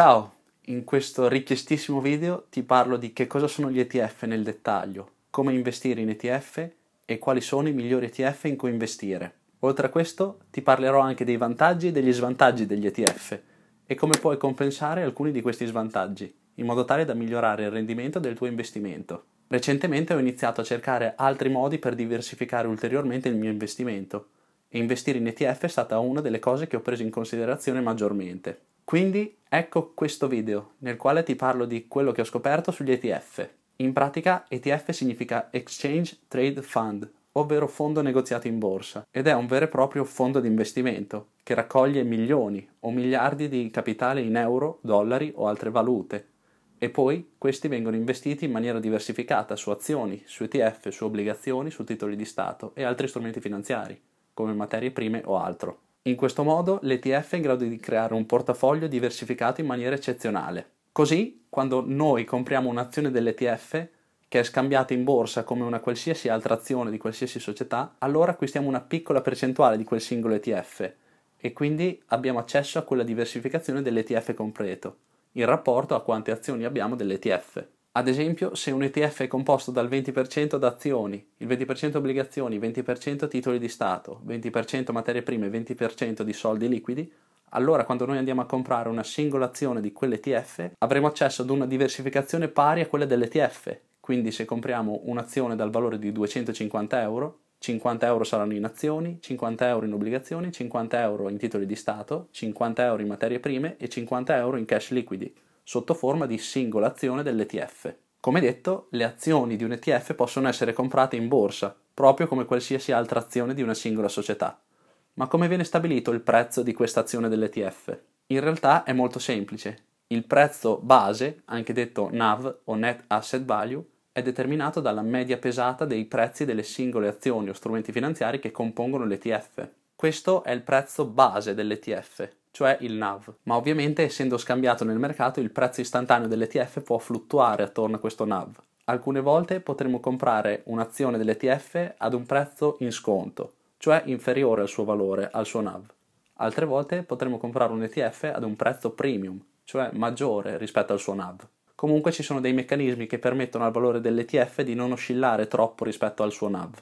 Ciao, in questo richiestissimo video ti parlo di che cosa sono gli ETF nel dettaglio, come investire in ETF e quali sono i migliori ETF in cui investire. Oltre a questo ti parlerò anche dei vantaggi e degli svantaggi degli ETF e come puoi compensare alcuni di questi svantaggi, in modo tale da migliorare il rendimento del tuo investimento. Recentemente ho iniziato a cercare altri modi per diversificare ulteriormente il mio investimento e investire in ETF è stata una delle cose che ho preso in considerazione maggiormente. Quindi ecco questo video nel quale ti parlo di quello che ho scoperto sugli ETF. In pratica ETF significa Exchange Trade Fund, ovvero fondo negoziato in borsa, ed è un vero e proprio fondo di investimento che raccoglie milioni o miliardi di capitale in euro, dollari o altre valute. E poi questi vengono investiti in maniera diversificata su azioni, su ETF, su obbligazioni, su titoli di Stato e altri strumenti finanziari, come materie prime o altro. In questo modo l'ETF è in grado di creare un portafoglio diversificato in maniera eccezionale. Così, quando noi compriamo un'azione dell'ETF, che è scambiata in borsa come una qualsiasi altra azione di qualsiasi società, allora acquistiamo una piccola percentuale di quel singolo ETF e quindi abbiamo accesso a quella diversificazione dell'ETF completo, in rapporto a quante azioni abbiamo dell'ETF. Ad esempio, se un ETF è composto dal 20% da azioni, il 20% obbligazioni, il 20% titoli di Stato, 20% materie prime, 20% di soldi liquidi, allora quando noi andiamo a comprare una singola azione di quell'ETF avremo accesso ad una diversificazione pari a quella dell'ETF. Quindi se compriamo un'azione dal valore di 250 euro, 50 euro saranno in azioni, 50 euro in obbligazioni, 50 euro in titoli di Stato, 50 euro in materie prime e 50 euro in cash liquidi sotto forma di singola azione dell'ETF. Come detto, le azioni di un ETF possono essere comprate in borsa, proprio come qualsiasi altra azione di una singola società. Ma come viene stabilito il prezzo di questa azione dell'ETF? In realtà è molto semplice. Il prezzo base, anche detto NAV o Net Asset Value, è determinato dalla media pesata dei prezzi delle singole azioni o strumenti finanziari che compongono l'ETF. Questo è il prezzo base dell'ETF, cioè il NAV. Ma ovviamente essendo scambiato nel mercato il prezzo istantaneo dell'ETF può fluttuare attorno a questo NAV. Alcune volte potremo comprare un'azione dell'ETF ad un prezzo in sconto, cioè inferiore al suo valore, al suo NAV. Altre volte potremo comprare un ETF ad un prezzo premium, cioè maggiore rispetto al suo NAV. Comunque ci sono dei meccanismi che permettono al valore dell'ETF di non oscillare troppo rispetto al suo NAV,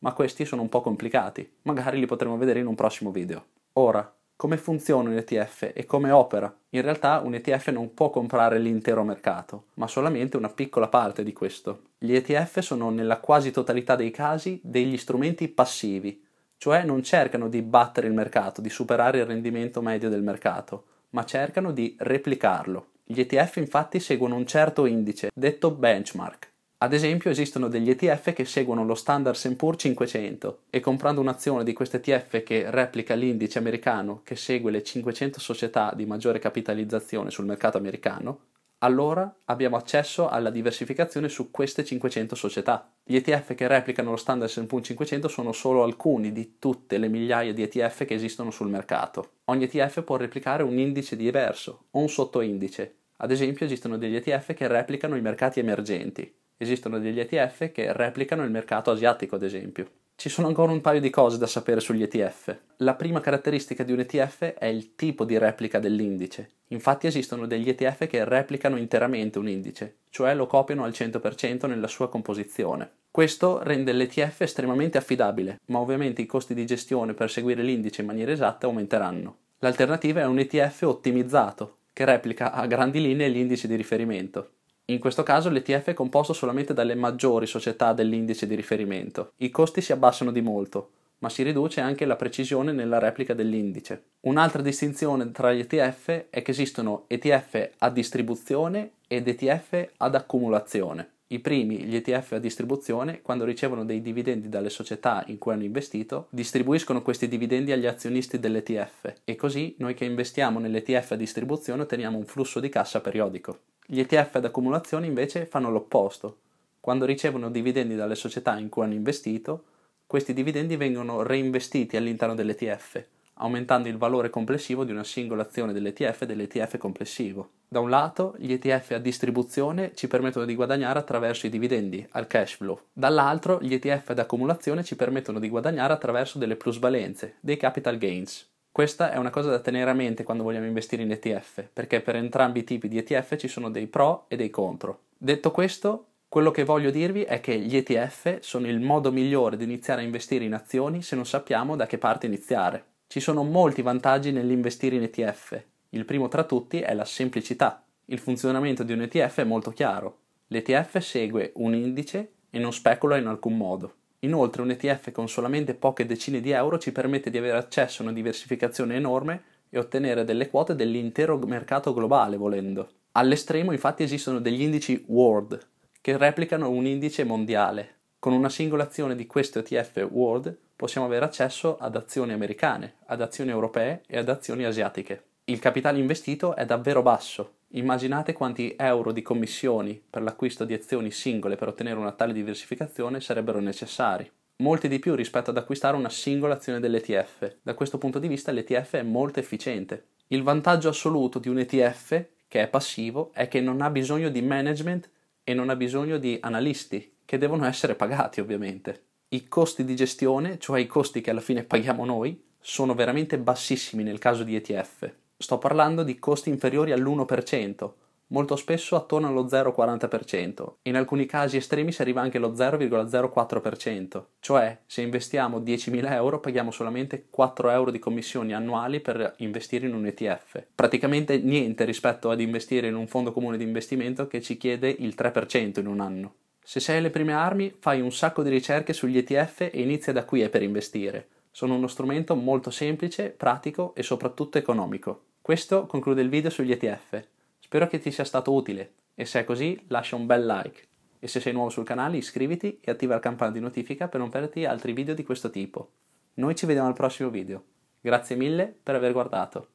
ma questi sono un po' complicati, magari li potremo vedere in un prossimo video. Ora, come funziona un ETF e come opera. In realtà un ETF non può comprare l'intero mercato, ma solamente una piccola parte di questo. Gli ETF sono nella quasi totalità dei casi degli strumenti passivi, cioè non cercano di battere il mercato, di superare il rendimento medio del mercato, ma cercano di replicarlo. Gli ETF infatti seguono un certo indice, detto benchmark, ad esempio esistono degli ETF che seguono lo standard Poor's 500 e comprando un'azione di questo ETF che replica l'indice americano che segue le 500 società di maggiore capitalizzazione sul mercato americano, allora abbiamo accesso alla diversificazione su queste 500 società. Gli ETF che replicano lo standard Poor's 500 sono solo alcuni di tutte le migliaia di ETF che esistono sul mercato. Ogni ETF può replicare un indice diverso o un sottoindice. Ad esempio esistono degli ETF che replicano i mercati emergenti, Esistono degli ETF che replicano il mercato asiatico, ad esempio. Ci sono ancora un paio di cose da sapere sugli ETF. La prima caratteristica di un ETF è il tipo di replica dell'indice. Infatti esistono degli ETF che replicano interamente un indice, cioè lo copiano al 100% nella sua composizione. Questo rende l'ETF estremamente affidabile, ma ovviamente i costi di gestione per seguire l'indice in maniera esatta aumenteranno. L'alternativa è un ETF ottimizzato, che replica a grandi linee l'indice di riferimento. In questo caso l'ETF è composto solamente dalle maggiori società dell'indice di riferimento. I costi si abbassano di molto, ma si riduce anche la precisione nella replica dell'indice. Un'altra distinzione tra gli ETF è che esistono ETF a distribuzione ed ETF ad accumulazione. I primi, gli ETF a distribuzione, quando ricevono dei dividendi dalle società in cui hanno investito, distribuiscono questi dividendi agli azionisti dell'ETF e così noi che investiamo nell'ETF a distribuzione otteniamo un flusso di cassa periodico. Gli ETF ad accumulazione invece fanno l'opposto. Quando ricevono dividendi dalle società in cui hanno investito, questi dividendi vengono reinvestiti all'interno dell'ETF aumentando il valore complessivo di una singola azione dell'ETF e dell'ETF complessivo. Da un lato, gli ETF a distribuzione ci permettono di guadagnare attraverso i dividendi, al cash flow. Dall'altro, gli ETF ad accumulazione ci permettono di guadagnare attraverso delle plusvalenze, dei capital gains. Questa è una cosa da tenere a mente quando vogliamo investire in ETF, perché per entrambi i tipi di ETF ci sono dei pro e dei contro. Detto questo, quello che voglio dirvi è che gli ETF sono il modo migliore di iniziare a investire in azioni se non sappiamo da che parte iniziare. Ci sono molti vantaggi nell'investire in ETF. Il primo tra tutti è la semplicità. Il funzionamento di un ETF è molto chiaro. L'ETF segue un indice e non specula in alcun modo. Inoltre un ETF con solamente poche decine di euro ci permette di avere accesso a una diversificazione enorme e ottenere delle quote dell'intero mercato globale volendo. All'estremo infatti esistono degli indici World che replicano un indice mondiale. Con una singola azione di questo ETF World possiamo avere accesso ad azioni americane, ad azioni europee e ad azioni asiatiche. Il capitale investito è davvero basso. Immaginate quanti euro di commissioni per l'acquisto di azioni singole per ottenere una tale diversificazione sarebbero necessari molti di più rispetto ad acquistare una singola azione dell'ETF. Da questo punto di vista l'ETF è molto efficiente. Il vantaggio assoluto di un ETF, che è passivo, è che non ha bisogno di management e non ha bisogno di analisti, che devono essere pagati ovviamente i costi di gestione, cioè i costi che alla fine paghiamo noi, sono veramente bassissimi nel caso di ETF. Sto parlando di costi inferiori all'1%, molto spesso attorno allo 0,40%, in alcuni casi estremi si arriva anche allo 0,04%, cioè se investiamo 10.000 euro paghiamo solamente 4 euro di commissioni annuali per investire in un ETF, praticamente niente rispetto ad investire in un fondo comune di investimento che ci chiede il 3% in un anno. Se sei alle prime armi, fai un sacco di ricerche sugli ETF e inizia da qui per investire. Sono uno strumento molto semplice, pratico e soprattutto economico. Questo conclude il video sugli ETF. Spero che ti sia stato utile e se è così lascia un bel like. E se sei nuovo sul canale iscriviti e attiva la campana di notifica per non perderti altri video di questo tipo. Noi ci vediamo al prossimo video. Grazie mille per aver guardato.